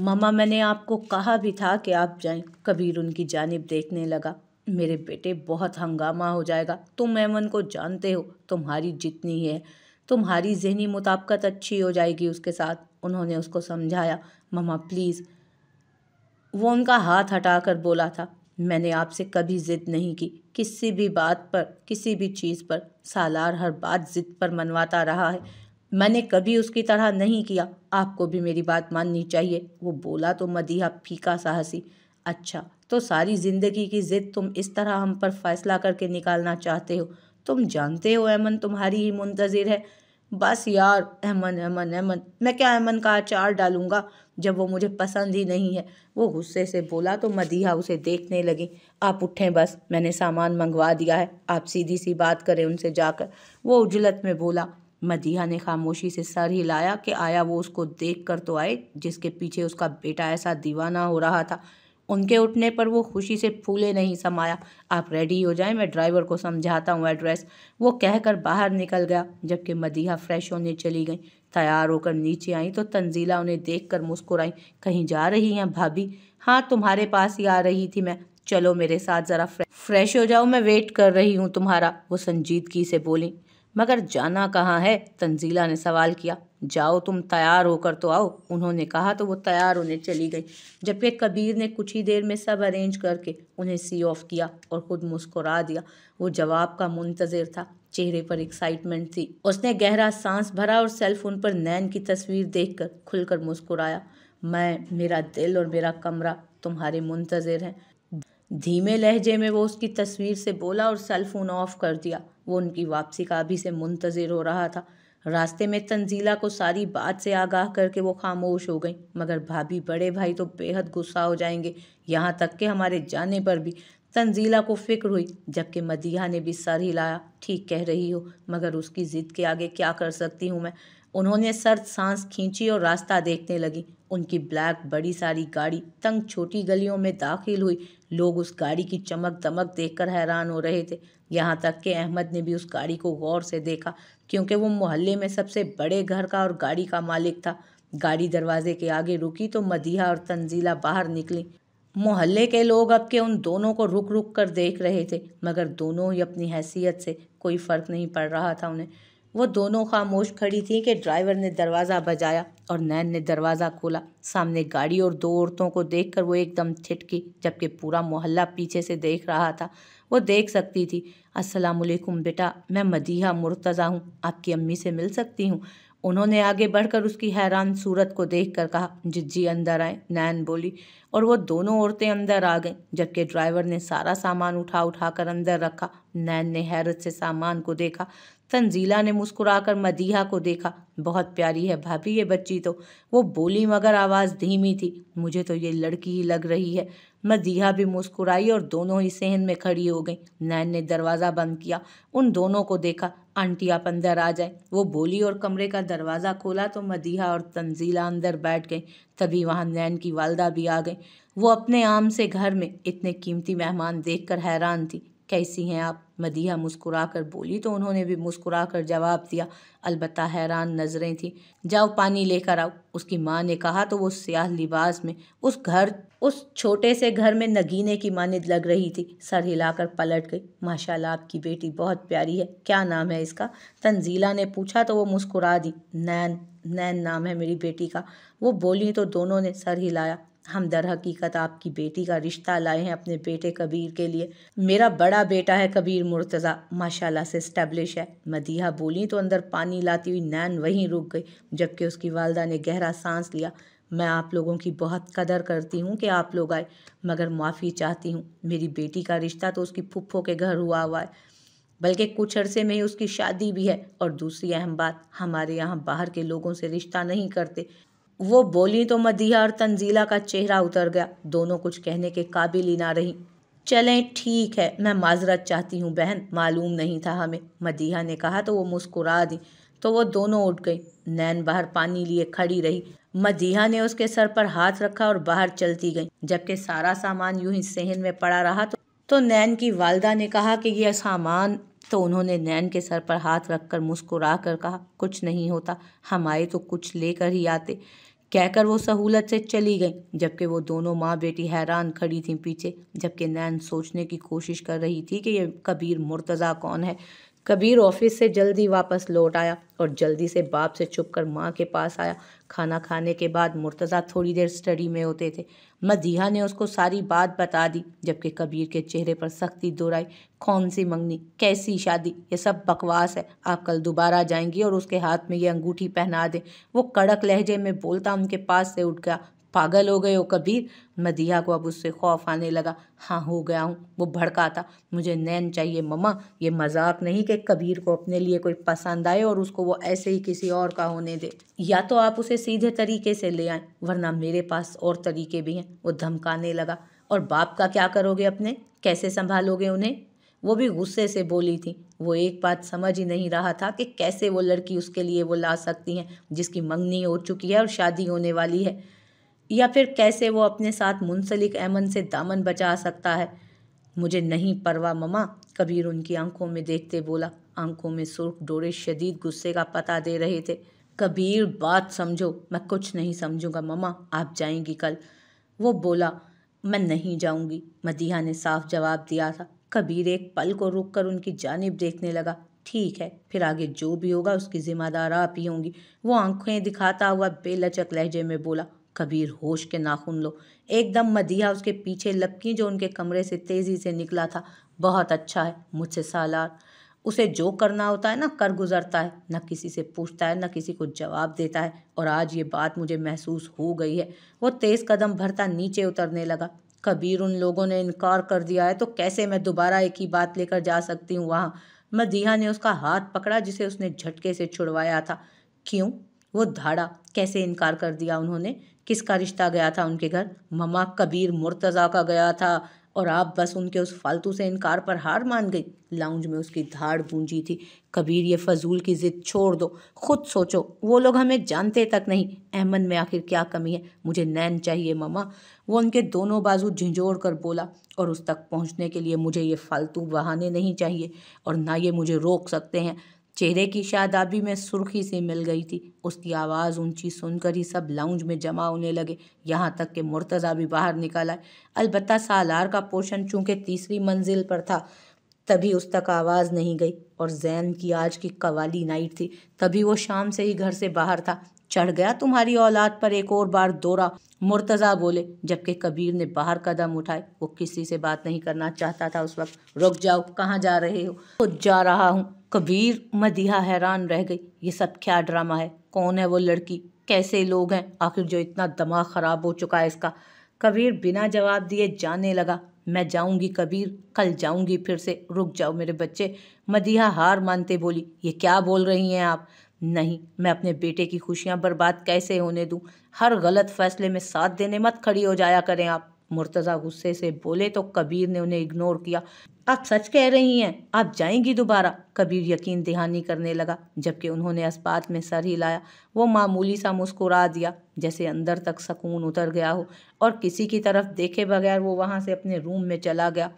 mama मैंने आपको कहा भी था कि आप जाएं कबीर उनकी जानब देखने लगा मेरे बेटे बहुत हंगामा हो जाएगा तुम एमन को जानते हो तुम्हारी जितनी है तुम्हारी जहनी मुताबकत अच्छी हो जाएगी उसके साथ उन्होंने उसको समझाया ममा प्लीज़ वो उनका हाथ हटाकर बोला था मैंने आपसे कभी ज़िद नहीं की किसी भी बात पर किसी भी चीज़ पर सालार हर बात ज़िद पर मनवाता रहा है मैंने कभी उसकी तरह नहीं किया आपको भी मेरी बात माननी चाहिए वो बोला तो मदीहा फीका साहसी अच्छा तो सारी ज़िंदगी की ज़िद तुम इस तरह हम पर फैसला करके निकालना चाहते हो तुम जानते हो ऐमन तुम्हारी ही मुंतज़िर है बस यार अमन अमन अमन मैं क्या अमन का अचार डालूंगा जब वो मुझे पसंद ही नहीं है वो गुस्से से बोला तो मदीहा उसे देखने लगी आप उठें बस मैंने सामान मंगवा दिया है आप सीधी सी बात करें उनसे जाकर वो उजलत में बोला मदिया ने खामोशी से सर हिलाया कि आया वो उसको देख कर तो आए जिसके पीछे उसका बेटा ऐसा दीवाना हो रहा था उनके उठने पर वो खुशी से फूले नहीं समाया आप रेडी हो जाएं मैं ड्राइवर को समझाता हूँ एड्रेस वो कहकर बाहर निकल गया जबकि मदीहा फ्रेश होने चली गई तैयार होकर नीचे आई तो तंजीला उन्हें देख कर मुस्कुराई कहीं जा रही हैं भाभी हाँ तुम्हारे पास ही आ रही थी मैं चलो मेरे साथ ज़रा फ्रेश हो जाओ मैं वेट कर रही हूँ तुम्हारा वो संजीदगी से बोली मगर जाना कहाँ है तंजीला ने सवाल किया जाओ तुम तैयार होकर तो आओ उन्होंने कहा तो वो तैयार होने चली गई जबकि कबीर ने कुछ ही देर में सब अरेंज करके उन्हें सी ऑफ किया और ख़ुद मुस्कुरा दिया वो जवाब का मुंतज़र था चेहरे पर एक्साइटमेंट थी उसने गहरा सांस भरा और सेल फोन पर नैन की तस्वीर देख कर खुलकर मुस्कुराया मैं मेरा दिल और मेरा कमरा तुम्हारे मुंतज़र हैं धीमे लहजे में वो उसकी तस्वीर से बोला और सेल फोन ऑफ कर दिया वो उनकी वापसी का अभी से मुंतज़र हो रहा था रास्ते में तंजीला को सारी बात से आगाह करके वो खामोश हो गई मगर भाभी बड़े भाई तो बेहद गुस्सा हो जाएंगे यहाँ तक के हमारे जाने पर भी तंजीला को फिक्र हुई जबकि मदीहा ने भी सर हिलाया ठीक कह रही हो मगर उसकी ज़िद के आगे क्या कर सकती हूँ मैं उन्होंने सर सांस खींची और रास्ता देखने लगी उनकी ब्लैक बड़ी सारी गाड़ी तंग छोटी गलियों में दाखिल हुई लोग उस गाड़ी की चमक दमक देखकर हैरान हो रहे थे यहाँ तक कि अहमद ने भी उस गाड़ी को गौर से देखा क्योंकि वो मोहल्ले में सबसे बड़े घर का और गाड़ी का मालिक था गाड़ी दरवाजे के आगे रुकी तो मदीहा और तंजीला बाहर निकली मोहल्ले के लोग अब के उन दोनों को रुक रुक कर देख रहे थे मगर दोनों ही अपनी हैसियत से कोई फ़र्क नहीं पड़ रहा था उन्हें वो दोनों खामोश खड़ी थी कि ड्राइवर ने दरवाज़ा बजाया और नैन ने दरवाज़ा खोला सामने गाड़ी और दो औरतों को देखकर वो एकदम छिटकी जबकि पूरा मोहल्ला पीछे से देख रहा था वो देख सकती थी असलकुम बेटा मैं मदीहा मुर्तज़ा हूँ आपकी अम्मी से मिल सकती हूँ उन्होंने आगे बढ़कर उसकी हैरान सूरत को देखकर कहा जिज्जी अंदर आए नैन बोली और वो दोनों औरतें अंदर आ गईं जबकि ड्राइवर ने सारा सामान उठा उठा कर अंदर रखा नैन ने हैरत से सामान को देखा तंजीला ने मुस्कुराकर मदीहा को देखा बहुत प्यारी है भाभी ये बच्ची तो वो बोली मगर आवाज़ धीमी थी मुझे तो ये लड़की ही लग रही है मदीहा भी मुस्कुराई और दोनों ही सहन में खड़ी हो गई नैन ने दरवाज़ा बंद किया उन दोनों को देखा आंटी आप अंदर आ जाए वो बोली और कमरे का दरवाज़ा खोला तो मदीहा और तंजीला अंदर बैठ गई तभी वहाँ नैन की वालदा भी आ गई वो अपने आम से घर में इतने कीमती मेहमान देखकर हैरान थी कैसी हैं आप मदिहा मुस्कुरा कर बोली तो उन्होंने भी मुस्कुरा कर जवाब दिया अलबत् हैरान नज़रें थीं जाओ पानी लेकर आओ उसकी माँ ने कहा तो वो सियाह लिबास में उस घर उस छोटे से घर में नगीने की मानद लग रही थी सर हिलाकर पलट गई माशाल्लाह आपकी बेटी बहुत प्यारी है क्या नाम है इसका तंजीला ने पूछा तो वो मुस्कुरा दी नैन नैन नाम है मेरी बेटी का वो बोली तो दोनों ने सर हिलाया हम दर हकीकत आपकी बेटी का रिश्ता लाए हैं अपने बेटे कबीर के लिए मेरा बड़ा बेटा है कबीर मुर्तज़ा माशाल्लाह से इस्टेब्लिश है मदीहा बोली तो अंदर पानी लाती हुई नैन वहीं रुक गई जबकि उसकी वालदा ने गहरा सांस लिया मैं आप लोगों की बहुत कदर करती हूँ कि आप लोग आए मगर माफ़ी चाहती हूँ मेरी बेटी का रिश्ता तो उसकी फुफ्फो के घर हुआ हुआ है बल्कि कुछ अरसे में ही उसकी शादी भी है और दूसरी अहम बात हमारे यहाँ बाहर के लोगों से रिश्ता नहीं करते वो बोली तो मदिया और तंजीला का चेहरा उतर गया दोनों कुछ कहने के काबिल ही ना रही चलें ठीक है मैं माजरत चाहती हूँ बहन मालूम नहीं था हमें मदिया ने कहा तो वो मुस्कुरा दी तो वो दोनों उठ गई नैन बाहर पानी लिए खड़ी रही मदिया ने उसके सर पर हाथ रखा और बाहर चलती गई जबकि सारा सामान यूं ही सहन में पड़ा रहा तो, तो नैन की वालदा ने कहा कि यह सामान तो उन्होंने नैन के सर पर हाथ रखकर मुस्कुरा कर कहा कुछ नहीं होता हम आए तो कुछ लेकर ही आते कहकर वो सहूलत से चली गई जबकि वो दोनों माँ बेटी हैरान खड़ी थी पीछे जबकि नैन सोचने की कोशिश कर रही थी कि ये कबीर मुर्तज़ा कौन है कबीर ऑफिस से जल्दी वापस लौट आया और जल्दी से बाप से छुप कर माँ के पास आया खाना खाने के बाद मुर्तज़ा थोड़ी देर स्टडी में होते थे मदीहा ने उसको सारी बात बता दी जबकि कबीर के चेहरे पर सख्ती दोहराई कौन सी मंगनी कैसी शादी ये सब बकवास है आप कल दोबारा जाएंगी और उसके हाथ में ये अंगूठी पहना दें वो कड़क लहजे में बोलता उनके पास से उठ गया पागल हो गए हो कबीर मदिया को अब उससे खौफ आने लगा हाँ हो गया हूँ वो भड़का था मुझे नैन चाहिए ममा ये मजाक नहीं कि कबीर को अपने लिए कोई पसंद आए और उसको वो ऐसे ही किसी और का होने दे या तो आप उसे सीधे तरीके से ले आए वरना मेरे पास और तरीके भी हैं वो धमकाने लगा और बाप का क्या करोगे अपने कैसे संभालोगे उन्हें वो भी गुस्से से बोली थी वो एक बात समझ ही नहीं रहा था कि कैसे वो लड़की उसके लिए वो ला सकती हैं जिसकी मंगनी हो चुकी है और शादी होने वाली है या फिर कैसे वो अपने साथ मुंसलिक ऐमन से दामन बचा सकता है मुझे नहीं परवा ममा कबीर उनकी आंखों में देखते बोला आंखों में सुर्ख डोरे शदीद गुस्से का पता दे रहे थे कबीर बात समझो मैं कुछ नहीं समझूंगा ममा आप जाएंगी कल वो बोला मैं नहीं जाऊंगी मदिया ने साफ जवाब दिया था कबीर एक पल को रुक कर उनकी जानब देखने लगा ठीक है फिर आगे जो भी होगा उसकी जिम्मेदार आप ही होंगी वो आंखें दिखाता हुआ बेलचक लहजे में बोला कबीर होश के नाखून लो एकदम मदिया उसके पीछे लपकी जो उनके कमरे से तेज़ी से निकला था बहुत अच्छा है मुझसे सालार उसे जो करना होता है ना कर गुजरता है न किसी से पूछता है न किसी को जवाब देता है और आज ये बात मुझे महसूस हो गई है वो तेज़ कदम भरता नीचे उतरने लगा कबीर उन लोगों ने इनकार कर दिया है तो कैसे मैं दोबारा एक ही बात लेकर जा सकती हूँ वहाँ मदिया ने उसका हाथ पकड़ा जिसे उसने झटके से छुड़वाया था क्यों वो धाड़ा कैसे इनकार कर दिया उन्होंने किसका रिश्ता गया था उनके घर ममा कबीर मुर्तज़ा का गया था और आप बस उनके उस फालतू से इनकार पर हार मान गई लाउंज में उसकी धाड़ गूंजी थी कबीर ये फजूल की ज़िद छोड़ दो खुद सोचो वो लोग हमें जानते तक नहीं अहमद में आखिर क्या कमी है मुझे नैन चाहिए ममा वो उनके दोनों बाजू झिझोड़ कर बोला और उस तक पहुंचने के लिए मुझे ये फालतू बहाने नहीं चाहिए और ना ये मुझे रोक सकते हैं चेहरे की शादाबी में सुर्खी से मिल गई थी उसकी आवाज़ ऊंची सुनकर ही सब लाउंज में जमा होने लगे यहाँ तक कि मुर्तज़ा भी बाहर निकल आए अलबत्त सालार का पोषण चूँकि तीसरी मंजिल पर था तभी उस तक आवाज़ नहीं गई और जैन की आज की कवाली नाइट थी तभी वो शाम से ही घर से बाहर था चढ़ गया तुम्हारी औलाद पर एक और बार दौरा मुर्तज़ा बोले जबकि कबीर ने बाहर कदम उठाए वो किसी से बात नहीं करना चाहता था उस वक्त रुक जाओ कहाँ जा रहे हो तो जा रहा हूँ कबीर मदिहा हैरान रह गई ये सब क्या ड्रामा है कौन है वो लड़की कैसे लोग हैं आखिर जो इतना दिमाग ख़राब हो चुका है इसका कबीर बिना जवाब दिए जाने लगा मैं जाऊंगी कबीर कल जाऊंगी फिर से रुक जाओ मेरे बच्चे मदिहा हार मानते बोली ये क्या बोल रही हैं आप नहीं मैं अपने बेटे की खुशियाँ बर्बाद कैसे होने दूँ हर गलत फैसले में साथ देने मत खड़ी हो जाया करें आप मुर्तज़ा गुस्से से बोले तो कबीर ने उन्हें इग्नोर किया आप सच कह रही हैं आप जाएंगी दोबारा कबीर यकीन दहानी करने लगा जबकि उन्होंने इस्पात में सर हिलाया वो मामूली सा मुस्कुरा दिया जैसे अंदर तक सकून उतर गया हो और किसी की तरफ देखे बगैर वो वहाँ से अपने रूम में चला गया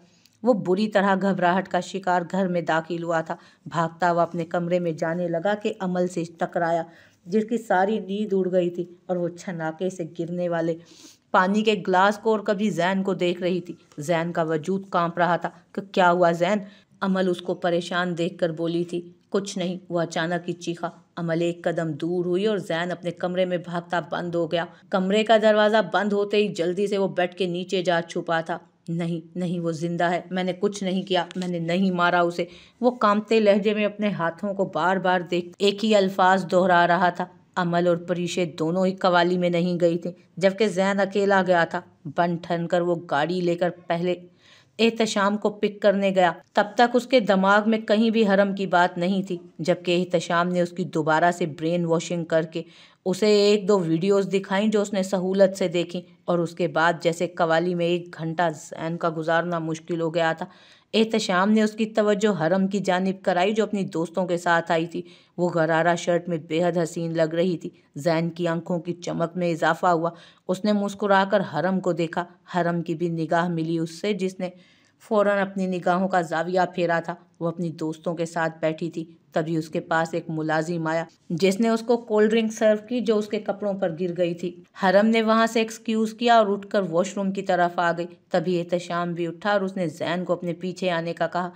वो बुरी तरह घबराहट का शिकार घर में दाखिल हुआ था भागता हुआ अपने कमरे में जाने लगा कि अमल से टकराया जिसकी सारी नींद उड़ गई थी और वो छनाके से गिरने वाले पानी के ग्लास को और कभी जैन को देख रही थी जैन का वजूद कांप रहा था कि क्या हुआ जैन अमल उसको परेशान देखकर बोली थी कुछ नहीं वह अचानक ही चीखा अमल एक कदम दूर हुई और जैन अपने कमरे में भागता बंद हो गया कमरे का दरवाज़ा बंद होते ही जल्दी से वो बेड के नीचे जा छुपा था नहीं नहीं वो जिंदा है मैंने कुछ नहीं किया मैंने नहीं मारा उसे वो कांपते लहजे में अपने हाथों को बार बार देख एक ही अल्फाज दोहरा रहा था अमल और परीशे दोनों ही कवाली में नहीं गई थी जबकि जैन अकेला गया था बन ठन कर वो गाड़ी लेकर पहले एहतशाम को पिक करने गया तब तक उसके दिमाग में कहीं भी हरम की बात नहीं थी जबकि एहतशाम ने उसकी दोबारा से ब्रेन वॉशिंग करके उसे एक दो वीडियोस दिखाई जो उसने सहूलत से देखी और उसके बाद जैसे कवाली में एक घंटा जैन का गुजारना मुश्किल हो गया था एहतशाम ने उसकी तवज्जो हरम की जानब कराई जो अपनी दोस्तों के साथ आई थी वो गरारा शर्ट में बेहद हसीन लग रही थी जैन की आंखों की चमक में इजाफा हुआ उसने मुस्कुराकर हरम को देखा हरम की भी निगाह मिली उससे जिसने फ़ौर अपनी निगाहों का जाविया फेरा था वो अपनी दोस्तों के साथ बैठी थी तभी उसके पास एक मुलाजिम आया जिसने उसको कोल्ड ड्रिंक सर्व की जो उसके कपड़ों पर गिर गई थी हरम ने वहां से एक्सक्यूज किया और उठकर वॉशरूम की तरफ आ गई तभी एहतशाम भी उठा और उसने जैन को अपने पीछे आने का कहा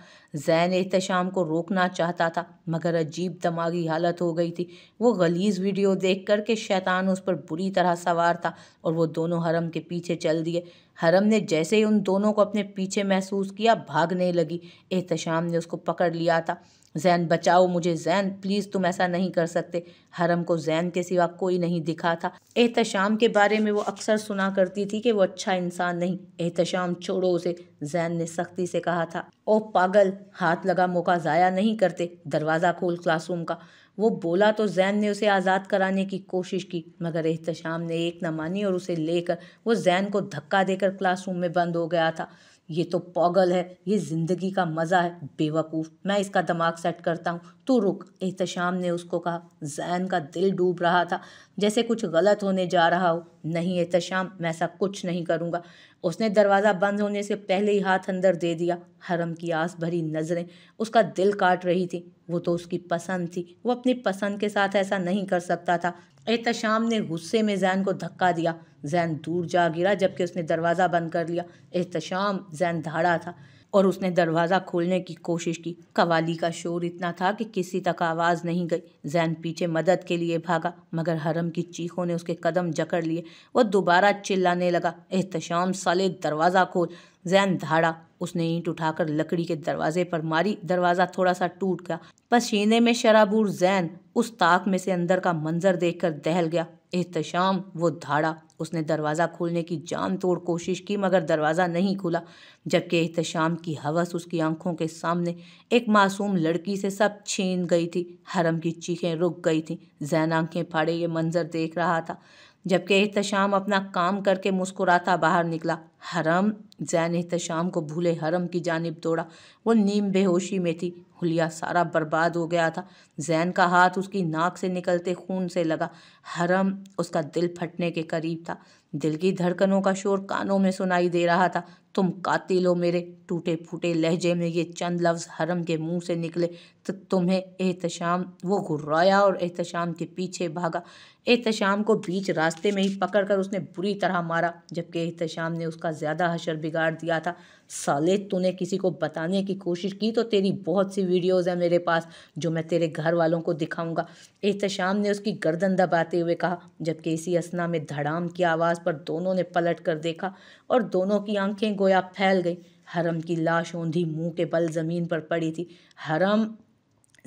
जैन एहतशाम को रोकना चाहता था मगर अजीब दिमागी हालत हो गई थी वो गलीज वीडियो देख कर के शैतान उस पर बुरी तरह सवार था और वो दोनों हरम के पीछे चल दिए हरम ने जैसे ही उन दोनों को अपने पीछे महसूस किया भागने लगी एहतशाम ने उस उसको पकड़ लिया था जैन बचाओ मुझे जैन प्लीज़ तुम ऐसा नहीं कर सकते हरम को जैन के सिवा कोई नहीं दिखा था एहतशाम के बारे में वो अक्सर सुना करती थी कि वो अच्छा इंसान नहीं एहतशाम छोड़ो उसे जैन ने सख्ती से कहा था ओ पागल हाथ लगा मौका ज़ाया नहीं करते दरवाज़ा खोल क्लासरूम का वो बोला तो जैन ने उसे आज़ाद कराने की कोशिश की मगर एहतशाम ने एक न मानी और उसे लेकर वो जैन को धक्का देकर क्लासरूम में बंद हो गया था ये तो पागल है ये ज़िंदगी का मज़ा है बेवकूफ़ मैं इसका दिमाग सेट करता हूँ तो रुक एहतशाम ने उसको कहा जैन का दिल डूब रहा था जैसे कुछ गलत होने जा रहा हो नहीं एहतशाम मैं ऐसा कुछ नहीं करूँगा उसने दरवाज़ा बंद होने से पहले ही हाथ अंदर दे दिया हरम की आस भरी नज़रें उसका दिल काट रही थी वो तो उसकी पसंद थी वो अपनी पसंद के साथ ऐसा नहीं कर सकता था एहतशाम ने गुस्से में जैन को धक्का दिया जैन दूर जा गिरा जबकि उसने दरवाज़ा बंद कर लिया एहतशाम जैन धाड़ा था और उसने दरवाज़ा खोलने की कोशिश की कवाली का शोर इतना था कि किसी तक आवाज़ नहीं गई जैन पीछे मदद के लिए भागा मगर हरम की चीखों ने उसके कदम जकड़ लिए वह दोबारा चिल्लाने लगा एहतशाम साले दरवाज़ा खोल जैन धाड़ा उसने ईंट उठाकर लकड़ी के दरवाजे पर मारी दरवाज़ा थोड़ा सा टूट गया पसीने में शराबूर जैन उस ताक में से अंदर का मंजर देखकर दहल गया एहतशाम वो धाड़ा उसने दरवाज़ा खोलने की जान तोड़ कोशिश की मगर दरवाज़ा नहीं खुला जबकि एहतशाम की हवस उसकी आंखों के सामने एक मासूम लड़की से सब छीन गई थी हरम की चीखें रुक गई थी जैन आंखें फाड़े ये मंजर देख रहा था जबकि एहतशाम अपना काम करके मुस्कुराता बाहर निकला हरम जैन एहतशाम को भूले हरम की जानब तोड़ा वो नीम बेहोशी में थी हुलिया सारा बर्बाद हो गया था जैन का हाथ उसकी नाक से निकलते खून से लगा हरम उसका दिल फटने के करीब था दिल की धड़कनों का शोर कानों में सुनाई दे रहा था तुम कातिल हो मेरे टूटे फूटे लहजे में ये चंद लफ्ज़ हरम के मुंह से निकले तो तुम्हें एहतशाम वो घुर्राया और एहतशाम के पीछे भागा एहतशाम को बीच रास्ते में ही पकड़ कर उसने बुरी तरह मारा जबकि एहतशाम ने उसका ज़्यादा हशर बिगाड़ दिया था साले तूने किसी को बताने की कोशिश की तो तेरी बहुत सी वीडियोज़ हैं मेरे पास जो मैं तेरे घर वालों को दिखाऊंगा एहतशाम ने उसकी गर्दन दबाते हुए कहा जबकि इसी असना में धड़ाम की आवाज़ पर दोनों ने पलट कर देखा और दोनों की आंखें गोया फैल गई हरम की लाश ओंधी मुंह के बल ज़मीन पर पड़ी थी हरम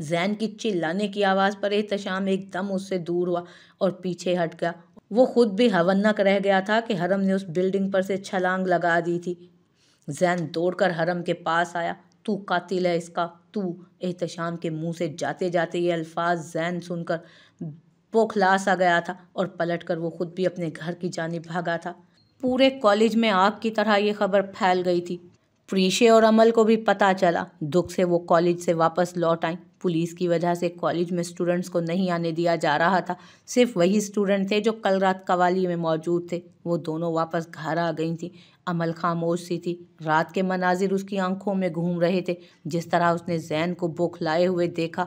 जैन की चिल्लाने की आवाज़ पर एहतशाम एकदम उससे दूर हुआ और पीछे हट गया वो खुद भी हवन्नक रह गया था कि हरम ने उस बिल्डिंग पर से छलांग लगा दी थी जैन दौड़कर हरम के पास आया तू कातिल है इसका तू एहतशाम के मुंह से जाते जाते ये अल्फाज जैन सुनकर बौखला सा गया था और पलट कर वो खुद भी अपने घर की जानब भागा था पूरे कॉलेज में आग की तरह ये खबर फैल गई थी प्रीशे और अमल को भी पता चला दुख से वो कॉलेज से वापस लौट आई पुलिस की वजह से कॉलेज में स्टूडेंट्स को नहीं आने दिया जा रहा था सिर्फ वही स्टूडेंट थे जो कल रात कवाली में मौजूद थे वो दोनों वापस घर आ गई थी अमल खामोश सी थी रात के मनाजिर उसकी आंखों में घूम रहे थे जिस तरह उसने जैन को बौखलाए हुए देखा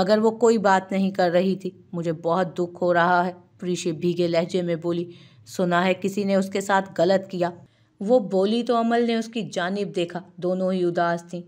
मगर वो कोई बात नहीं कर रही थी मुझे बहुत दुख हो रहा है प्रीशे भीगे लहजे में बोली सुना है किसी ने उसके साथ गलत किया वो बोली तो अमल ने उसकी जानब देखा दोनों ही उदास थीं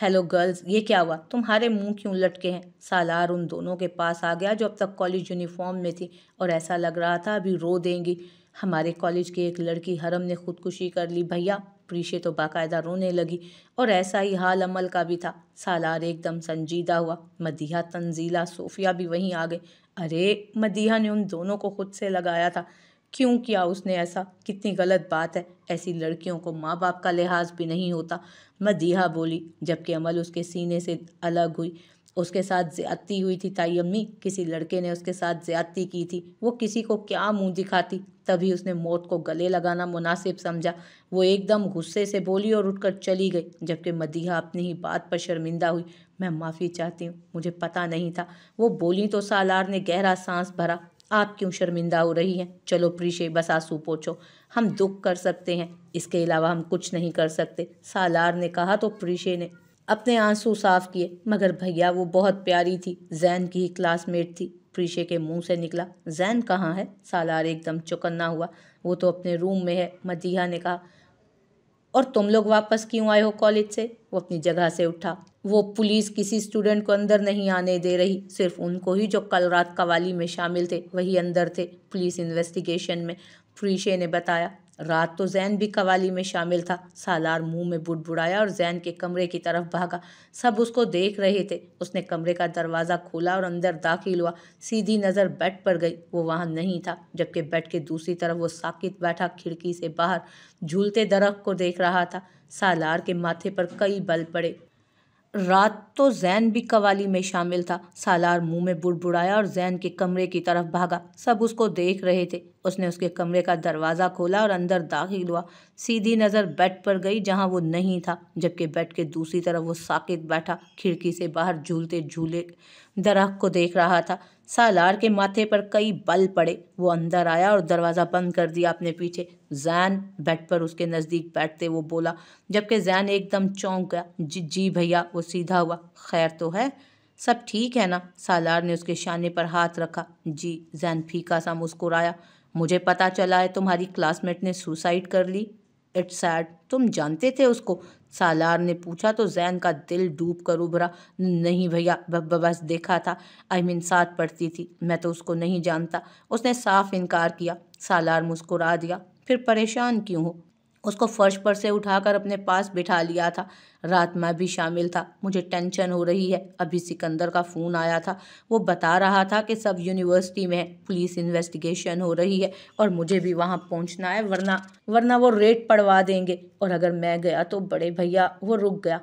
हेलो गर्ल्स ये क्या हुआ तुम्हारे मुंह क्यों लटके हैं सालार उन दोनों के पास आ गया जो अब तक कॉलेज यूनिफॉर्म में थी और ऐसा लग रहा था अभी रो देंगी हमारे कॉलेज की एक लड़की हरम ने खुदकुशी कर ली भैया प्रीशे तो बाकायदा रोने लगी और ऐसा ही हाल अमल का भी था सालार एकदम संजीदा हुआ मदीहा तंजीला सोफिया भी वहीं आ गए अरे मदिया ने उन दोनों को खुद से लगाया था क्यों किया उसने ऐसा कितनी गलत बात है ऐसी लड़कियों को माँ बाप का लिहाज भी नहीं होता मदीहा बोली जबकि अमल उसके सीने से अलग हुई उसके साथ ज़्यादती हुई थी ताई अम्मी किसी लड़के ने उसके साथ ज़्यादती की थी वो किसी को क्या मुंह दिखाती तभी उसने मौत को गले लगाना मुनासिब समझा वो एकदम गुस्से से बोली और उठकर चली गई जबकि मदीहा अपनी ही बात पर शर्मिंदा हुई मैं माफ़ी चाहती हूँ मुझे पता नहीं था वो बोली तो सालार ने गहरा सांस भरा आप क्यों शर्मिंदा हो रही हैं चलो प्रीशे बस आंसू पोछो हम दुख कर सकते हैं इसके अलावा हम कुछ नहीं कर सकते सालार ने कहा तो प्रीशे ने अपने आंसू साफ किए मगर भैया वो बहुत प्यारी थी जैन की ही क्लासमेट थी प्रीशे के मुंह से निकला जैन कहाँ है सालार एकदम चौकन्ना हुआ वो तो अपने रूम में है मदीहा ने कहा और तुम लोग वापस क्यों आए हो कॉलेज से वो अपनी जगह से उठा वो पुलिस किसी स्टूडेंट को अंदर नहीं आने दे रही सिर्फ उनको ही जो कल रात कवाली में शामिल थे वही अंदर थे पुलिस इन्वेस्टिगेशन में फ्रीशे ने बताया रात तो जैन भी कवाली में शामिल था सालार मुंह में बुड़बुड़ाया और जैन के कमरे की तरफ भागा सब उसको देख रहे थे उसने कमरे का दरवाज़ा खोला और अंदर दाखिल हुआ सीधी नज़र बेड पर गई वो वहाँ नहीं था जबकि बेड के दूसरी तरफ वो साकित बैठा खिड़की से बाहर झूलते दरख्त को देख रहा था सालार के माथे पर कई बल पड़े रात तो जैन भी कवाली में शामिल था सालार मुंह में बुड़बुड़ाया और जैन के कमरे की तरफ भागा सब उसको देख रहे थे उसने उसके कमरे का दरवाज़ा खोला और अंदर दाखिल हुआ सीधी नज़र बेड पर गई जहाँ वो नहीं था जबकि बेड के दूसरी तरफ वो साकित बैठा खिड़की से बाहर झूलते झूले दरख्त को देख रहा था सालार के माथे पर कई बल पड़े वो अंदर आया और दरवाज़ा बंद कर दिया अपने पीछे जैन बेड पर उसके नज़दीक बैठते वो बोला जबकि जैन एकदम चौंक गया जी जी भैया वो सीधा हुआ खैर तो है सब ठीक है ना सालार ने उसके शाने पर हाथ रखा जी जैन फीका सा मुस्कुराया मुझे पता चला है तुम्हारी क्लासमेट ने सुसाइड कर ली इट्स सैड तुम जानते थे उसको सालार ने पूछा तो जैन का दिल डूब कर उभरा नहीं भैया बस देखा था आई मीन साथ पढ़ती थी मैं तो उसको नहीं जानता उसने साफ इनकार किया सालार मुस्कुरा दिया फिर परेशान क्यों हो उसको फर्श पर से उठाकर अपने पास बिठा लिया था रात में भी शामिल था मुझे टेंशन हो रही है अभी सिकंदर का फ़ोन आया था वो बता रहा था कि सब यूनिवर्सिटी में है पुलिस इन्वेस्टिगेशन हो रही है और मुझे भी वहाँ पहुँचना है वरना वरना वो रेट पड़वा देंगे और अगर मैं गया तो बड़े भैया वो रुक गया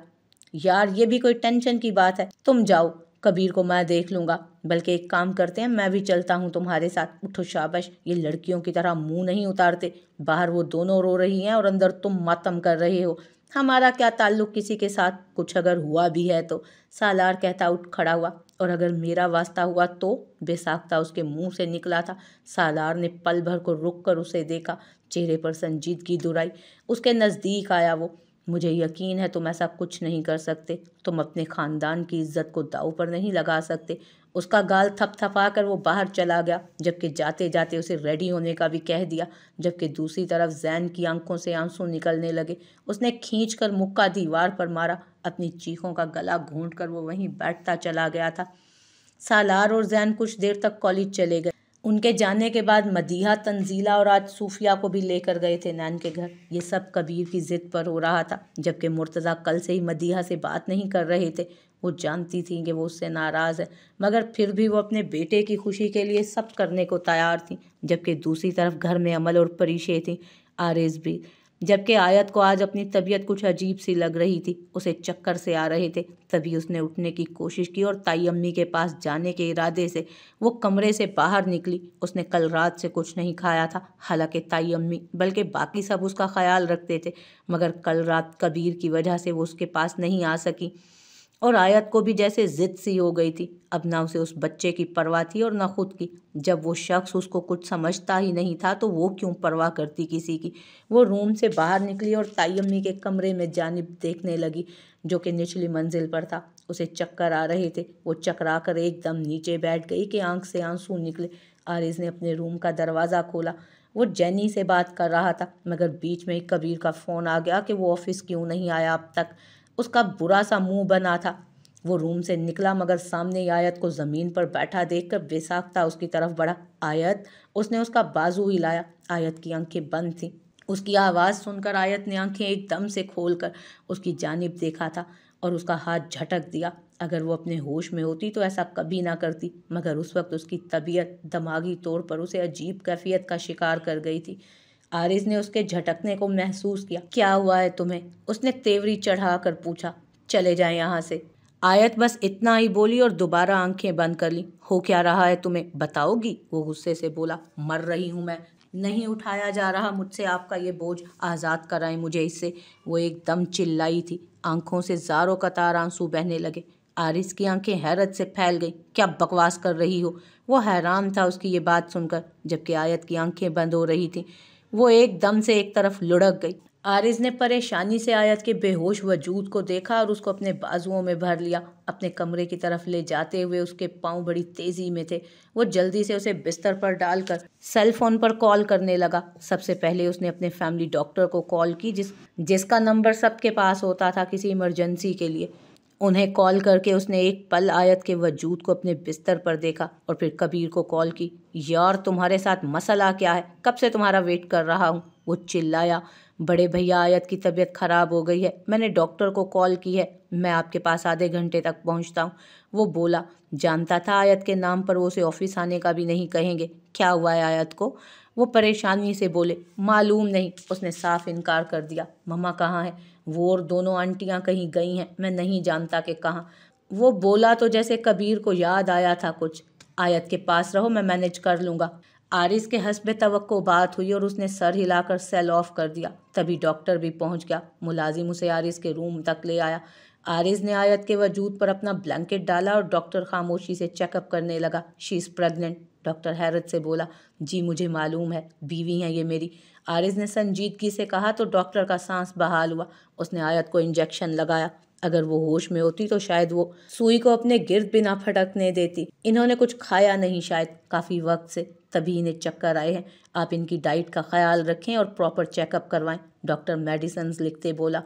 यार ये भी कोई टेंशन की बात है तुम जाओ कबीर को मैं देख लूँगा बल्कि एक काम करते हैं मैं भी चलता हूँ तुम्हारे साथ उठो शाबाश ये लड़कियों की तरह मुंह नहीं उतारते बाहर वो दोनों रो रही हैं और अंदर तुम मातम कर रहे हो हमारा क्या ताल्लुक किसी के साथ कुछ अगर हुआ भी है तो सालार कहता उठ खड़ा हुआ और अगर मेरा वास्ता हुआ तो बेसाख्ता उसके मुंह से निकला था सालार ने पल भर को रुक कर उसे देखा चेहरे पर संजीदगी दुराई उसके नज़दीक आया वो मुझे यकीन है तुम ऐसा कुछ नहीं कर सकते तुम अपने ख़ानदान की इज्जत को दाव पर नहीं लगा सकते उसका गाल थपथपा कर वो बाहर चला गया जबकि जाते जाते उसे रेडी होने का भी कह दिया जबकि दूसरी तरफ जैन की आंखों से आंसू निकलने लगे उसने खींच कर मुक्का दीवार पर मारा अपनी चीखों का गला घूंट कर वो वहीं बैठता चला गया था सालार और जैन कुछ देर तक कॉलेज चले गए उनके जाने के बाद मदीहा तंजीला और आज सूफिया को भी लेकर गए थे नैन के घर ये सब कबीर की ज़िद पर हो रहा था जबकि मुर्तज़ा कल से ही मदीहा से बात नहीं कर रहे थे वो जानती थी कि वो उससे नाराज़ है मगर फिर भी वो अपने बेटे की खुशी के लिए सब करने को तैयार थी जबकि दूसरी तरफ घर में अमल और परीशे थी आरिज भी जबकि आयत को आज अपनी तबीयत कुछ अजीब सी लग रही थी उसे चक्कर से आ रहे थे तभी उसने उठने की कोशिश की और ताई अम्मी के पास जाने के इरादे से वो कमरे से बाहर निकली उसने कल रात से कुछ नहीं खाया था हालांकि ताई अम्मी बल्कि बाकी सब उसका ख्याल रखते थे मगर कल रात कबीर की वजह से वो उसके पास नहीं आ सकी और आयत को भी जैसे ज़िद सी हो गई थी अब ना उसे उस बच्चे की परवाह थी और ना खुद की जब वो शख्स उसको कुछ समझता ही नहीं था तो वो क्यों परवाह करती किसी की वो रूम से बाहर निकली और अम्मी के कमरे में जानब देखने लगी जो कि निचली मंजिल पर था उसे चक्कर आ रहे थे वो चकरा कर एकदम नीचे बैठ गई कि आंख से आंसू निकले आरिज ने अपने रूम का दरवाज़ा खोला वो जैनी से बात कर रहा था मगर बीच में कबीर का फ़ोन आ गया कि वो ऑफिस क्यों नहीं आया अब तक उसका बुरा सा मुंह बना था वो रूम से निकला मगर सामने आयत को ज़मीन पर बैठा देखकर बेसाख्ता उसकी तरफ बढ़ा आयत उसने उसका बाजू हिलाया आयत की आंखें बंद थीं उसकी आवाज़ सुनकर आयत ने आंखें एकदम से खोलकर उसकी जानब देखा था और उसका हाथ झटक दिया अगर वो अपने होश में होती तो ऐसा कभी ना करती मगर उस वक्त उसकी तबीयत दिमागी तौर पर उसे अजीब कैफियत का शिकार कर गई थी आरिज ने उसके झटकने को महसूस किया क्या हुआ है तुम्हें उसने तेवरी चढ़ा कर पूछा चले जाए यहाँ से आयत बस इतना ही बोली और दोबारा आंखें बंद कर ली हो क्या रहा है तुम्हें बताओगी वो गुस्से से बोला मर रही हूँ मैं नहीं उठाया जा रहा मुझसे आपका ये बोझ आज़ाद कराएं मुझे इससे वो एकदम चिल्लाई थी आंखों से जारों कतार आंसू बहने लगे आरिस की आंखें हैरत से फैल गईं क्या बकवास कर रही हो वो हैरान था उसकी ये बात सुनकर जबकि आयत की आंखें बंद हो रही थीं वो एकदम से एक तरफ लुढ़क गई आरिज ने परेशानी से आयत के बेहोश वजूद को देखा और उसको अपने बाजुओं में भर लिया अपने कमरे की तरफ ले जाते हुए उसके पाँव बड़ी तेज़ी में थे वो जल्दी से उसे बिस्तर पर डालकर सेल फोन पर कॉल करने लगा सबसे पहले उसने अपने फैमिली डॉक्टर को कॉल की जिस जिसका नंबर सबके पास होता था किसी इमरजेंसी के लिए उन्हें कॉल करके उसने एक पल आयत के वजूद को अपने बिस्तर पर देखा और फिर कबीर को कॉल की यार तुम्हारे साथ मसला क्या है कब से तुम्हारा वेट कर रहा हूँ वो चिल्लाया बड़े भैया आयत की तबीयत ख़राब हो गई है मैंने डॉक्टर को कॉल की है मैं आपके पास आधे घंटे तक पहुँचता हूँ वो बोला जानता था आयत के नाम पर वो उसे ऑफिस आने का भी नहीं कहेंगे क्या हुआ है आयत को वो परेशानी से बोले मालूम नहीं उसने साफ इनकार कर दिया मम्मा कहाँ है वो और दोनों आंटियाँ कहीं गई हैं मैं नहीं जानता कि कहाँ वो बोला तो जैसे कबीर को याद आया था कुछ आयत के पास रहो मैं मैनेज कर लूँगा आरिस के हसब तो बात हुई और उसने सर हिलाकर सेल ऑफ कर दिया तभी डॉक्टर भी पहुंच गया मुलाजिम उसे आरिस के रूम तक ले आया आरिस ने आयत के वजूद पर अपना ब्लैंकेट डाला और डॉक्टर खामोशी से चेकअप करने लगा शी इज़ प्रेगनेंट डॉक्टर हैरत से बोला जी मुझे मालूम है बीवी हैं ये मेरी आरिज ने संजीदगी से कहा तो डॉक्टर का सांस बहाल हुआ उसने आयत को इंजेक्शन लगाया अगर वो होश में होती तो शायद वो सुई को अपने गिरद बिना फटकने देती इन्होंने कुछ खाया नहीं शायद काफ़ी वक्त से तभी इन्हें चक्कर आए हैं आप इनकी डाइट का ख्याल रखें और प्रॉपर चेकअप करवाएं डॉक्टर मेडिसन लिखते बोला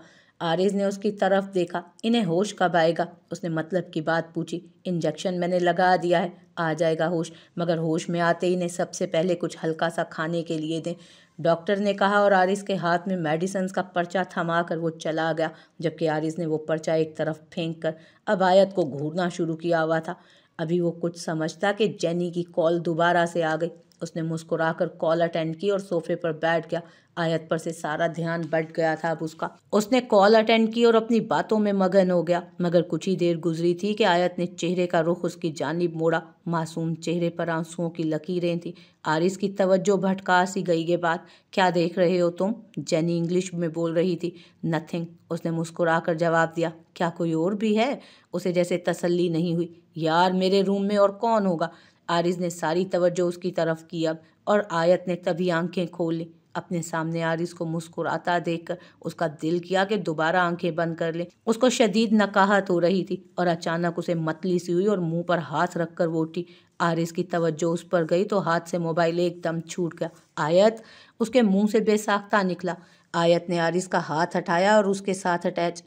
आरिज ने उसकी तरफ देखा इन्हें होश कब आएगा उसने मतलब की बात पूछी इंजेक्शन मैंने लगा दिया है आ जाएगा होश मगर होश में आते ही इन्हें सबसे पहले कुछ हल्का सा खाने के लिए दें डॉक्टर ने कहा और आरिस के हाथ में मेडिसन का पर्चा थमा कर वो चला गया जबकि आरिस ने वो पर्चा एक तरफ फेंक कर अबायत को घूरना शुरू किया हुआ था अभी वो कुछ समझता कि जेनी की कॉल दोबारा से आ गई उसने मुस्कुराकर कॉल अटेंड की और सोफे पर बैठ गया आयत पर से सारा ध्यान बट गया था अब उसका उसने कॉल अटेंड की और अपनी बातों में मगन हो गया मगर कुछ ही देर गुजरी थी कि आयत ने चेहरे का रुख उसकी जानब मोड़ा मासूम चेहरे पर आंसुओं की लकीरें थी आरिस की तवज्जो भटका सी गई के बाद क्या देख रहे हो तुम जैनी इंग्लिश में बोल रही थी नथिंग उसने मुस्कुराकर जवाब दिया क्या कोई और भी है उसे जैसे तसल्ली नहीं हुई यार मेरे रूम में और कौन होगा आरिज ने सारी तवज्जो उसकी तरफ की अब और आयत ने तभी आंखें खोली अपने सामने आरिस को मुस्कुराता देखकर उसका दिल किया कि दोबारा आंखें बंद कर ले उसको शदीद नकाहत हो रही थी और अचानक उसे मतली सी हुई और मुंह पर हाथ रखकर वो उठी आरिस की तवज्जो उस पर गई तो हाथ से मोबाइल एकदम छूट गया आयत उसके मुंह से बेसाख्ता निकला आयत ने आरिस का हाथ हटाया और उसके साथ अटैच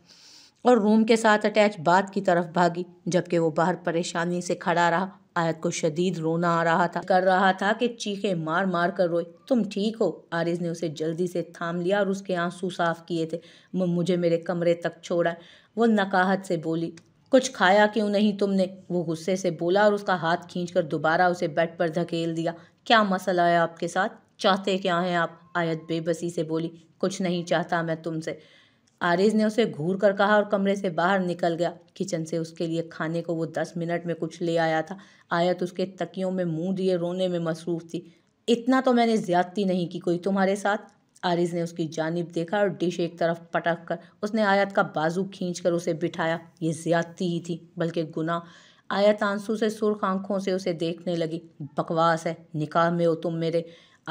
और रूम के साथ अटैच बात की तरफ भागी जबकि वो बाहर परेशानी से खड़ा रहा आयत को शदीद रोना आ रहा था कर रहा था कि चीखे मार मार कर रोए तुम ठीक हो आरिज ने उसे जल्दी से थाम लिया और उसके आंसू साफ किए थे मुझे मेरे कमरे तक छोड़ा वो नकाहत से बोली कुछ खाया क्यों नहीं तुमने वो गुस्से से बोला और उसका हाथ कर दोबारा उसे बेड पर धकेल दिया क्या मसला है आपके साथ चाहते क्या हैं आप आयत बेबसी से बोली कुछ नहीं चाहता मैं तुमसे आरिज़ ने उसे घूर कर कहा और कमरे से बाहर निकल गया किचन से उसके लिए खाने को वो दस मिनट में कुछ ले आया था आयत उसके तकियों में मुंह दिए रोने में मसरूफ़ थी इतना तो मैंने ज़्यादती नहीं की कोई तुम्हारे साथ आरिज ने उसकी जानब देखा और डिश एक तरफ पटक कर उसने आयत का बाजू खींच कर उसे बिठाया ये ज़्यादती ही थी बल्कि गुना आयत आंसू से सुरख़ आंखों से उसे देखने लगी बकवास है निकाह में हो तुम मेरे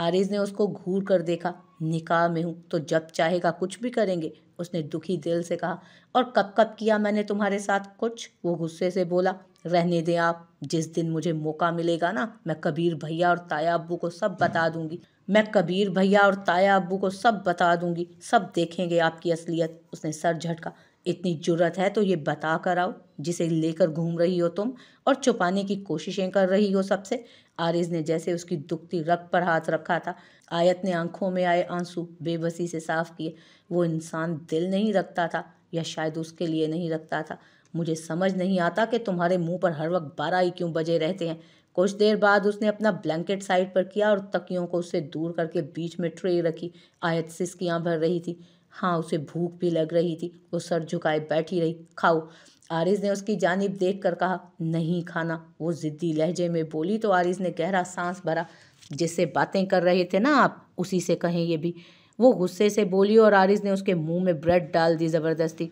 आरिज ने उसको घूर कर देखा निकाह में हूँ तो जब चाहेगा कुछ भी करेंगे उसने दुखी दिल से कहा और कब कब किया मैंने तुम्हारे साथ कुछ वो गुस्से से बोला रहने दें आप जिस दिन मुझे मौका मिलेगा ना मैं कबीर भैया और ताया अबू को सब बता दूंगी मैं कबीर भैया और ताया अबू को सब बता दूंगी सब देखेंगे आपकी असलियत उसने सर झटका इतनी जुर्रत है तो ये बता कर आओ जिसे लेकर घूम रही हो तुम और छुपाने की कोशिशें कर रही हो सबसे आरिज ने जैसे उसकी दुखती रख पर हाथ रखा था आयत ने आंखों में आए आंसू बेबसी से साफ किए वो इंसान दिल नहीं रखता था या शायद उसके लिए नहीं रखता था मुझे समझ नहीं आता कि तुम्हारे मुंह पर हर वक्त बाराई क्यों बजे रहते हैं कुछ देर बाद उसने अपना ब्लैंकेट साइड पर किया और तकियों को उससे दूर करके बीच में ट्रे रखी आयत सिसकियाँ भर रही थी हाँ उसे भूख भी लग रही थी वो सर झुकाए बैठी रही खाओ आरिज ने उसकी जानब देख कर कहा नहीं खाना वो ज़िद्दी लहजे में बोली तो आरिज ने गहरा सांस भरा जिससे बातें कर रहे थे ना आप उसी से कहें ये भी वो गुस्से से बोली और आरिज ने उसके मुंह में ब्रेड डाल दी ज़बरदस्ती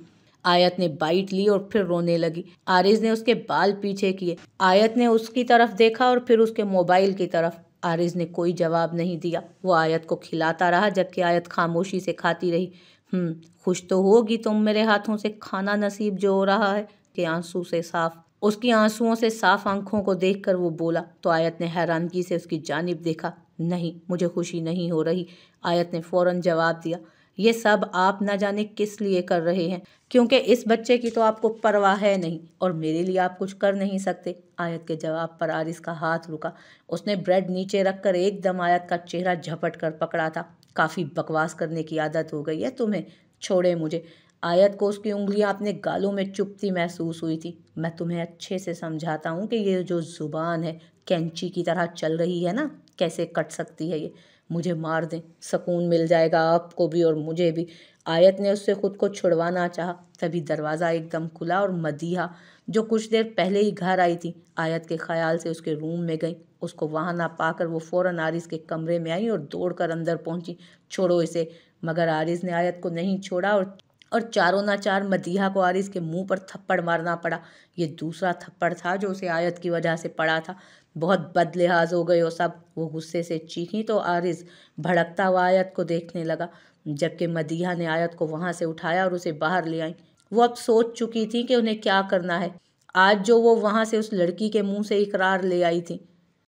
आयत ने बाइट ली और फिर रोने लगी आरिज ने उसके बाल पीछे किए आयत ने उसकी तरफ देखा और फिर उसके मोबाइल की तरफ आरिज ने कोई जवाब नहीं दिया वो आयत को खिलाता रहा जबकि आयत खामोशी से खाती रही हम्म खुश तो होगी तुम मेरे हाथों से खाना नसीब जो हो रहा है कि आंसू से साफ उसकी आंसुओं से साफ आंखों को देखकर वो बोला तो आयत ने हैरानगी से उसकी जानब देखा नहीं मुझे खुशी नहीं हो रही आयत ने फ़ौर जवाब दिया ये सब आप ना जाने किस लिए कर रहे हैं क्योंकि इस बच्चे की तो आपको परवाह है नहीं और मेरे लिए आप कुछ कर नहीं सकते आयत के जवाब पर आरिस का हाथ रुका उसने ब्रेड नीचे रखकर एकदम आयत का चेहरा झपट कर पकड़ा था काफ़ी बकवास करने की आदत हो गई है तुम्हें छोड़े मुझे आयत को उसकी उंगलियां अपने गालों में चुपती महसूस हुई थी मैं तुम्हें अच्छे से समझाता हूँ कि ये जो ज़ुबान है कैंची की तरह चल रही है ना कैसे कट सकती है ये मुझे मार दें सुकून मिल जाएगा आपको भी और मुझे भी आयत ने उससे ख़ुद को छुड़वाना चाहा तभी दरवाज़ा एकदम खुला और मदीहा जो कुछ देर पहले ही घर आई थी आयत के ख्याल से उसके रूम में गई उसको वहाँ ना पाकर वो फ़ौर आरिस के कमरे में आई और दौड़कर अंदर पहुँची छोड़ो इसे मगर आरिस ने आयत को नहीं छोड़ा और और चारों ना चार मदीहा को आरिस के मुंह पर थप्पड़ मारना पड़ा ये दूसरा थप्पड़ था जो उसे आयत की वजह से पड़ा था बहुत लिहाज हो गए हो सब वो गुस्से से चीखी तो आरिज भड़कता हुआ आयत को देखने लगा जबकि मदीहा ने आयत को वहाँ से उठाया और उसे बाहर ले आई वो अब सोच चुकी थी कि उन्हें क्या करना है आज जो वो वहाँ से उस लड़की के मुंह से इकरार ले आई थी